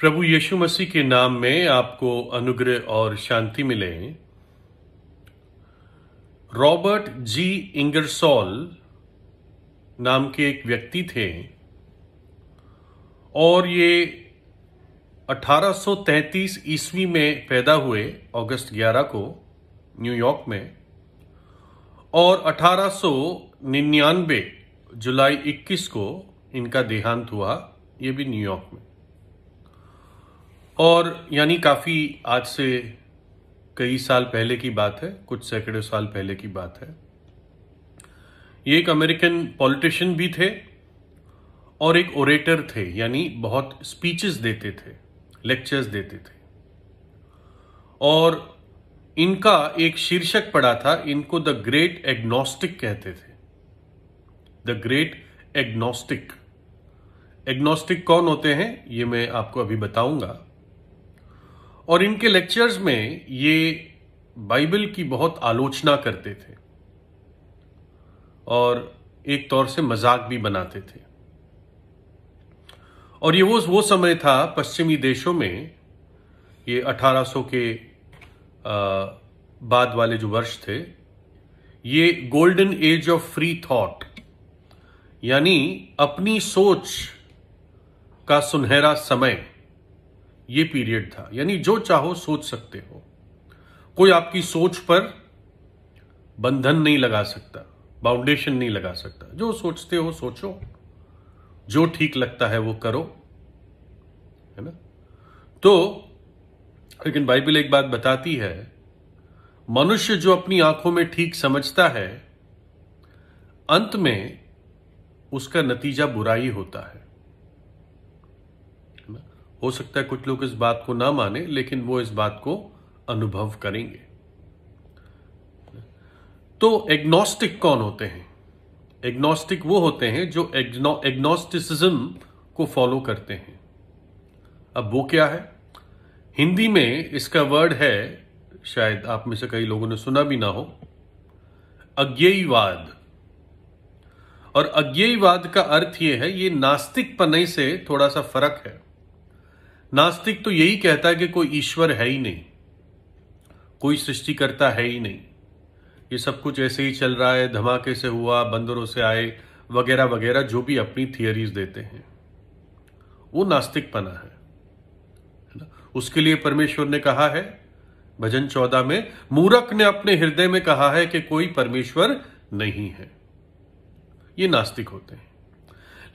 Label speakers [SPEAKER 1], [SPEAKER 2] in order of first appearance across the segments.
[SPEAKER 1] प्रभु यीशु मसीह के नाम में आपको अनुग्रह और शांति मिले रॉबर्ट जी इंगरसॉल नाम के एक व्यक्ति थे और ये 1833 ईस्वी में पैदा हुए अगस्त 11 को न्यूयॉर्क में और 1899 जुलाई 21 को इनका देहांत हुआ ये भी न्यूयॉर्क में और यानी काफ़ी आज से कई साल पहले की बात है कुछ सैकड़ों साल पहले की बात है ये एक अमेरिकन पॉलिटिशियन भी थे और एक ओरेटर थे यानी बहुत स्पीचेस देते थे लेक्चर्स देते थे और इनका एक शीर्षक पड़ा था इनको द ग्रेट एग्नोस्टिक कहते थे द ग्रेट एग्नोस्टिक एग्नोस्टिक कौन होते हैं ये मैं आपको अभी बताऊंगा और इनके लेक्चर्स में ये बाइबल की बहुत आलोचना करते थे और एक तौर से मजाक भी बनाते थे और ये वो वो समय था पश्चिमी देशों में ये 1800 के बाद वाले जो वर्ष थे ये golden age of free thought यानी अपनी सोच का सुनहरा समय ये पीरियड था यानी जो चाहो सोच सकते हो कोई आपकी सोच पर बंधन नहीं लगा सकता बाउंडेशन नहीं लगा सकता जो सोचते हो सोचो जो ठीक लगता है वो करो है ना तो लेकिन बाइबल एक बात बताती है मनुष्य जो अपनी आंखों में ठीक समझता है अंत में उसका नतीजा बुराई होता है हो सकता है कुछ लोग इस बात को ना माने लेकिन वो इस बात को अनुभव करेंगे तो एग्नोस्टिक कौन होते हैं एग्नोस्टिक वो होते हैं जो एग्नोस्टिसिज्म को फॉलो करते हैं अब वो क्या है हिंदी में इसका वर्ड है शायद आप में से कई लोगों ने सुना भी ना हो अज्ञेयवाद और अज्ञेयवाद का अर्थ यह है ये नास्तिक पनई से थोड़ा सा फर्क है नास्तिक तो यही कहता है कि कोई ईश्वर है ही नहीं कोई सृष्टिकर्ता है ही नहीं ये सब कुछ ऐसे ही चल रहा है धमाके से हुआ बंदरों से आए वगैरह वगैरह जो भी अपनी थियरीज देते हैं वो नास्तिक पना है ना उसके लिए परमेश्वर ने कहा है भजन चौदह में मूरख ने अपने हृदय में कहा है कि कोई परमेश्वर नहीं है ये नास्तिक होते हैं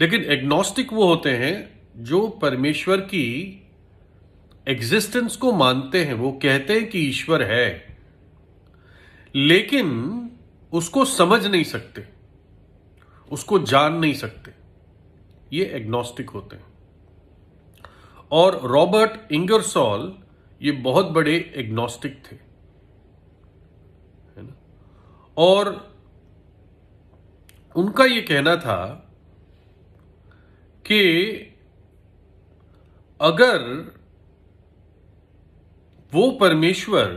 [SPEAKER 1] लेकिन एग्नोस्टिक वो होते हैं जो परमेश्वर की एग्जिस्टेंस को मानते हैं वो कहते हैं कि ईश्वर है लेकिन उसको समझ नहीं सकते उसको जान नहीं सकते ये एग्नोस्टिक होते हैं और रॉबर्ट इंगरसॉल ये बहुत बड़े एग्नोस्टिक थे है ना और उनका ये कहना था कि अगर वो परमेश्वर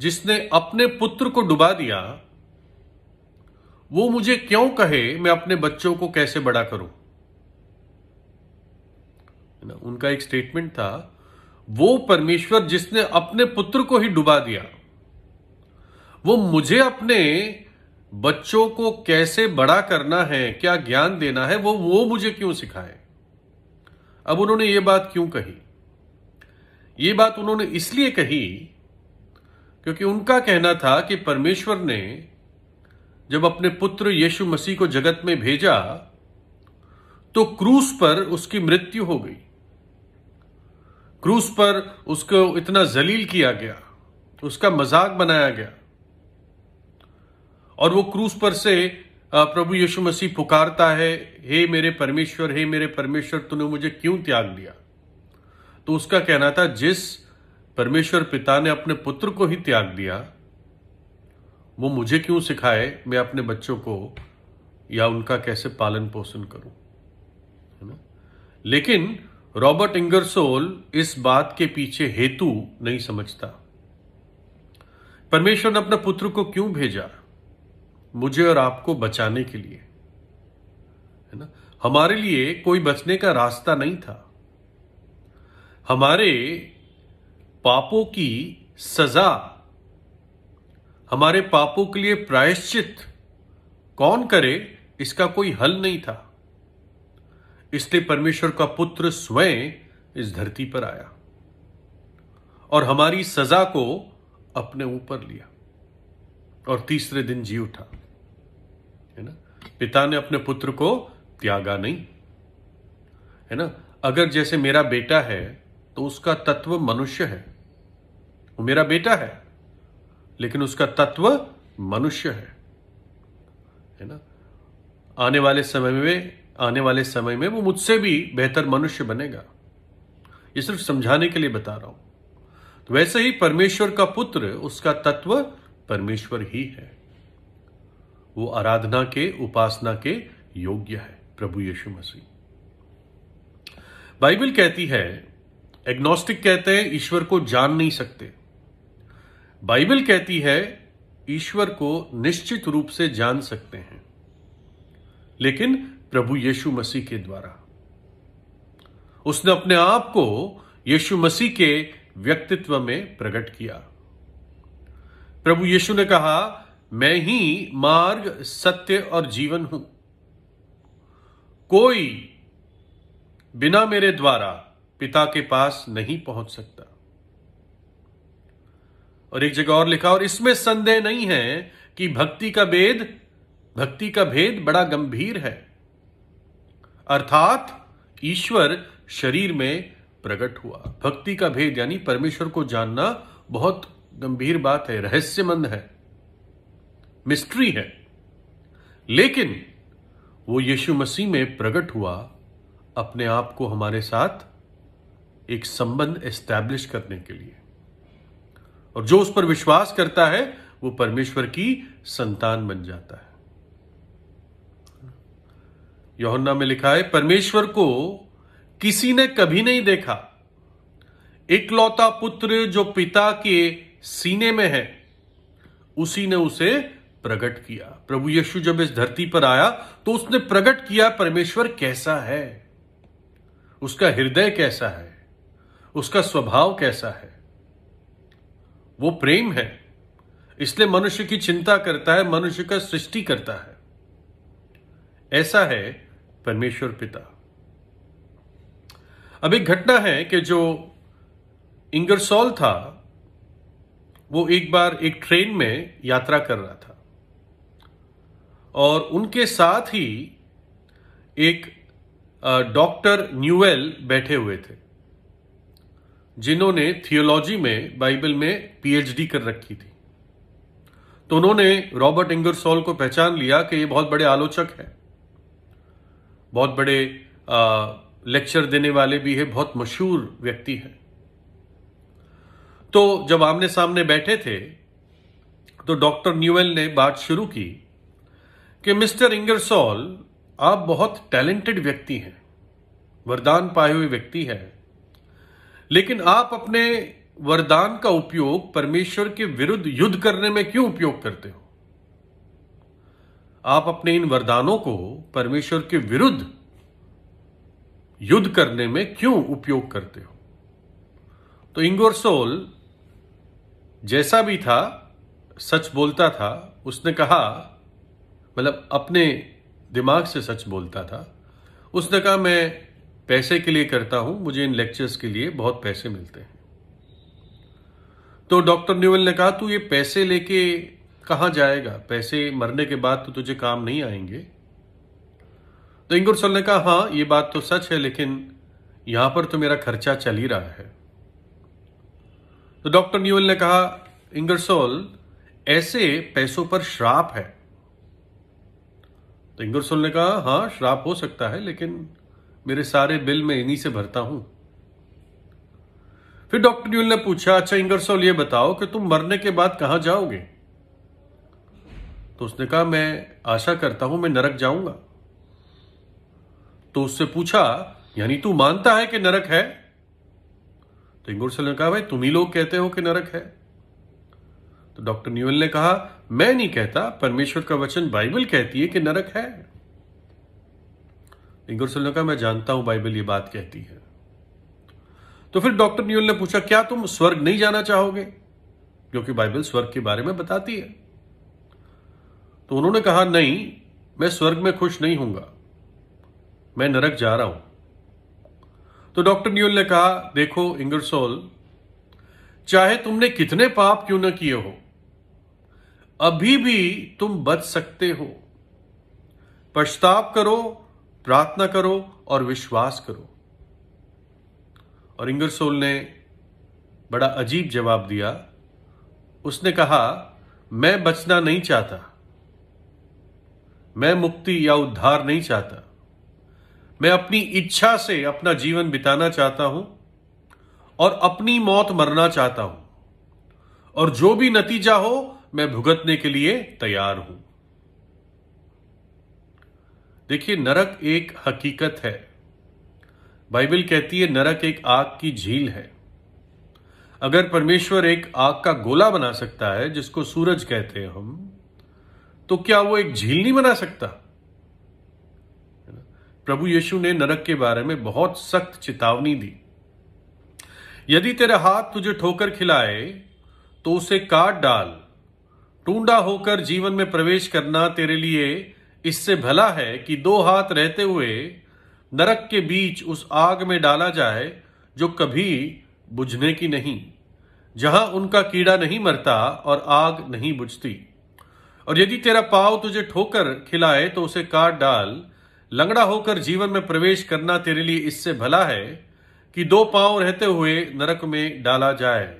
[SPEAKER 1] जिसने अपने पुत्र को डुबा दिया वो मुझे क्यों कहे मैं अपने बच्चों को कैसे बड़ा करूं ना उनका एक स्टेटमेंट था वो परमेश्वर जिसने अपने पुत्र को ही डुबा दिया वो मुझे अपने बच्चों को कैसे बड़ा करना है क्या ज्ञान देना है वो वो मुझे क्यों सिखाए अब उन्होंने ये बात क्यों कही ये बात उन्होंने इसलिए कही क्योंकि उनका कहना था कि परमेश्वर ने जब अपने पुत्र यीशु मसीह को जगत में भेजा तो क्रूस पर उसकी मृत्यु हो गई क्रूस पर उसको इतना जलील किया गया उसका मजाक बनाया गया और वो क्रूस पर से प्रभु यीशु मसीह पुकारता है हे मेरे परमेश्वर हे मेरे परमेश्वर तूने मुझे क्यों त्याग दिया तो उसका कहना था जिस परमेश्वर पिता ने अपने पुत्र को ही त्याग दिया वो मुझे क्यों सिखाए मैं अपने बच्चों को या उनका कैसे पालन पोषण करूं है ना लेकिन रॉबर्ट इंगरसोल इस बात के पीछे हेतु नहीं समझता परमेश्वर ने अपने पुत्र को क्यों भेजा मुझे और आपको बचाने के लिए है ना हमारे लिए कोई बचने का रास्ता नहीं था हमारे पापों की सजा हमारे पापों के लिए प्रायश्चित कौन करे इसका कोई हल नहीं था इसलिए परमेश्वर का पुत्र स्वयं इस धरती पर आया और हमारी सजा को अपने ऊपर लिया और तीसरे दिन जी उठा है ना पिता ने अपने पुत्र को त्यागा नहीं है ना अगर जैसे मेरा बेटा है तो उसका तत्व मनुष्य है वो मेरा बेटा है लेकिन उसका तत्व मनुष्य है है ना आने वाले समय में आने वाले समय में वो मुझसे भी बेहतर मनुष्य बनेगा ये सिर्फ समझाने के लिए बता रहा हूं तो वैसे ही परमेश्वर का पुत्र उसका तत्व परमेश्वर ही है वो आराधना के उपासना के योग्य है प्रभु यीशु मसीह बाइबल कहती है एग्नोस्टिक कहते हैं ईश्वर को जान नहीं सकते बाइबल कहती है ईश्वर को निश्चित रूप से जान सकते हैं लेकिन प्रभु यीशु मसीह के द्वारा उसने अपने आप को यीशु मसीह के व्यक्तित्व में प्रकट किया प्रभु यीशु ने कहा मैं ही मार्ग सत्य और जीवन हूं कोई बिना मेरे द्वारा पिता के पास नहीं पहुंच सकता और एक जगह और लिखा और इसमें संदेह नहीं है कि भक्ति का भेद भक्ति का भेद बड़ा गंभीर है अर्थात ईश्वर शरीर में प्रकट हुआ भक्ति का भेद यानी परमेश्वर को जानना बहुत गंभीर बात है रहस्यमंद है मिस्ट्री है लेकिन वो यीशु मसीह में प्रकट हुआ अपने आप को हमारे साथ एक संबंध एस्टैब्लिश करने के लिए और जो उस पर विश्वास करता है वो परमेश्वर की संतान बन जाता है योहन्ना में लिखा है परमेश्वर को किसी ने कभी नहीं देखा इकलौता पुत्र जो पिता के सीने में है उसी ने उसे प्रकट किया प्रभु यीशु जब इस धरती पर आया तो उसने प्रकट किया परमेश्वर कैसा है उसका हृदय कैसा है उसका स्वभाव कैसा है वो प्रेम है इसलिए मनुष्य की चिंता करता है मनुष्य का सृष्टि करता है ऐसा है परमेश्वर पिता अब एक घटना है कि जो इंगरसोल था वो एक बार एक ट्रेन में यात्रा कर रहा था और उनके साथ ही एक डॉक्टर न्यूएल बैठे हुए थे जिन्होंने थियोलॉजी में बाइबल में पीएचडी कर रखी थी तो उन्होंने रॉबर्ट इंगरसॉल को पहचान लिया कि ये बहुत बड़े आलोचक हैं बहुत बड़े लेक्चर देने वाले भी है बहुत मशहूर व्यक्ति है तो जब आमने सामने बैठे थे तो डॉक्टर न्यूएल ने बात शुरू की कि मिस्टर इंगरसॉल आप बहुत टैलेंटेड व्यक्ति हैं वरदान पाए हुए व्यक्ति हैं लेकिन आप अपने वरदान का उपयोग परमेश्वर के विरुद्ध युद्ध करने में क्यों उपयोग करते हो आप अपने इन वरदानों को परमेश्वर के विरुद्ध युद्ध करने में क्यों उपयोग करते हो तो इंगोरसोल जैसा भी था सच बोलता था उसने कहा मतलब अपने दिमाग से सच बोलता था उसने कहा मैं पैसे के लिए करता हूं मुझे इन लेक्चर्स के लिए बहुत पैसे मिलते हैं तो डॉक्टर न्यूवेल ने कहा तू ये पैसे लेके कहा जाएगा पैसे मरने के बाद तो तुझे काम नहीं आएंगे तो सोल ने कहा हां ये बात तो सच है लेकिन यहां पर तो मेरा खर्चा चल ही रहा है तो डॉक्टर न्यूवेल ने कहा इंगरसोल ऐसे पैसों पर श्राप है तो इंगरसोल ने कहा हां श्राप हो सकता है लेकिन मेरे सारे बिल में इन्हीं से भरता हूं फिर डॉक्टर ड्यूल ने पूछा अच्छा इंगरसोल ये बताओ कि तुम मरने के बाद कहां जाओगे तो उसने कहा मैं आशा करता हूं मैं नरक जाऊंगा तो उससे पूछा यानी तू मानता है कि नरक है तो सोल ने कहा भाई तुम ही लोग कहते हो कि नरक है तो डॉक्टर न्यूएल ने कहा मैं नहीं कहता परमेश्वर का वचन बाइबल कहती है कि नरक है ने कहा मैं जानता हूं बाइबल ये बात कहती है तो फिर डॉक्टर न्यूल ने पूछा क्या तुम स्वर्ग नहीं जाना चाहोगे क्योंकि बाइबल स्वर्ग के बारे में बताती है तो उन्होंने कहा नहीं मैं स्वर्ग में खुश नहीं हूंगा मैं नरक जा रहा हूं तो डॉक्टर न्यूल ने कहा देखो इंगरसोल चाहे तुमने कितने पाप क्यों ना किए हो अभी भी तुम बच सकते हो पश्चाताप करो प्रार्थना करो और विश्वास करो और इंगरसोल ने बड़ा अजीब जवाब दिया उसने कहा मैं बचना नहीं चाहता मैं मुक्ति या उद्धार नहीं चाहता मैं अपनी इच्छा से अपना जीवन बिताना चाहता हूं और अपनी मौत मरना चाहता हूं और जो भी नतीजा हो मैं भुगतने के लिए तैयार हूं देखिए नरक एक हकीकत है बाइबल कहती है नरक एक आग की झील है अगर परमेश्वर एक आग का गोला बना सकता है जिसको सूरज कहते हैं हम तो क्या वो एक झील नहीं बना सकता प्रभु यीशु ने नरक के बारे में बहुत सख्त चेतावनी दी यदि तेरा हाथ तुझे ठोकर खिलाए तो उसे काट डाल टूडा होकर जीवन में प्रवेश करना तेरे लिए इससे भला है कि दो हाथ रहते हुए नरक के बीच उस आग में डाला जाए जो कभी बुझने की नहीं जहां उनका कीड़ा नहीं मरता और आग नहीं बुझती और यदि तेरा पाव तुझे ठोकर खिलाए तो उसे काट डाल लंगड़ा होकर जीवन में प्रवेश करना तेरे लिए इससे भला है कि दो पांव रहते हुए नरक में डाला जाए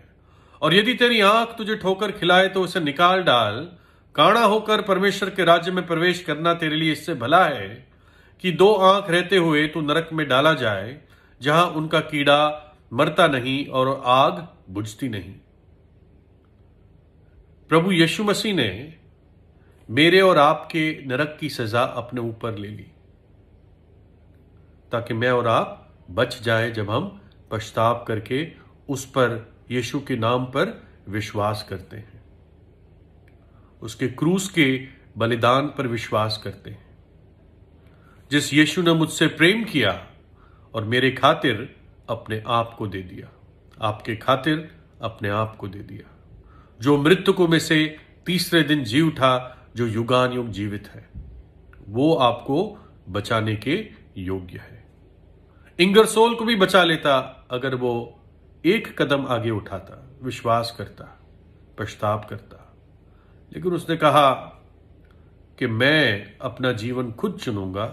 [SPEAKER 1] और यदि तेरी आंख तुझे ठोकर खिलाए तो उसे निकाल डाल काणा होकर परमेश्वर के राज्य में प्रवेश करना तेरे लिए इससे भला है कि दो आंख रहते हुए तू नरक में डाला जाए जहां उनका कीड़ा मरता नहीं और आग बुझती नहीं प्रभु यीशु मसीह ने मेरे और आपके नरक की सजा अपने ऊपर ले ली ताकि मैं और आप बच जाए जब हम पश्चाताप करके उस पर यीशु के नाम पर विश्वास करते हैं उसके क्रूस के बलिदान पर विश्वास करते हैं जिस यीशु ने मुझसे प्रेम किया और मेरे खातिर अपने आप को दे दिया आपके खातिर अपने आप को दे दिया जो मृतकों में से तीसरे दिन जी उठा जो युगान युग जीवित है वो आपको बचाने के योग्य है इंगरसोल को भी बचा लेता अगर वो एक कदम आगे उठाता विश्वास करता पश्चाताप करता लेकिन उसने कहा कि मैं अपना जीवन खुद चुनूंगा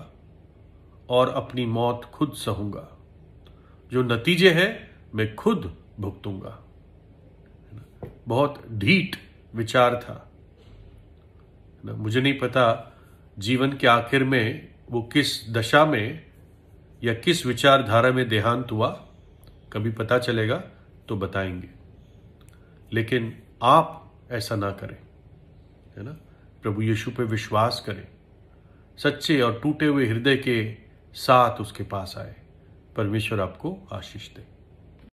[SPEAKER 1] और अपनी मौत खुद सहूंगा जो नतीजे हैं मैं खुद भुगतूंगा बहुत ढीठ विचार था ना मुझे नहीं पता जीवन के आखिर में वो किस दशा में या किस विचारधारा में देहांत हुआ कभी पता चलेगा तो बताएंगे लेकिन आप ऐसा ना करें है ना प्रभु यीशु पे विश्वास करें सच्चे और टूटे हुए हृदय के साथ उसके पास आए परमेश्वर आपको आशीष दे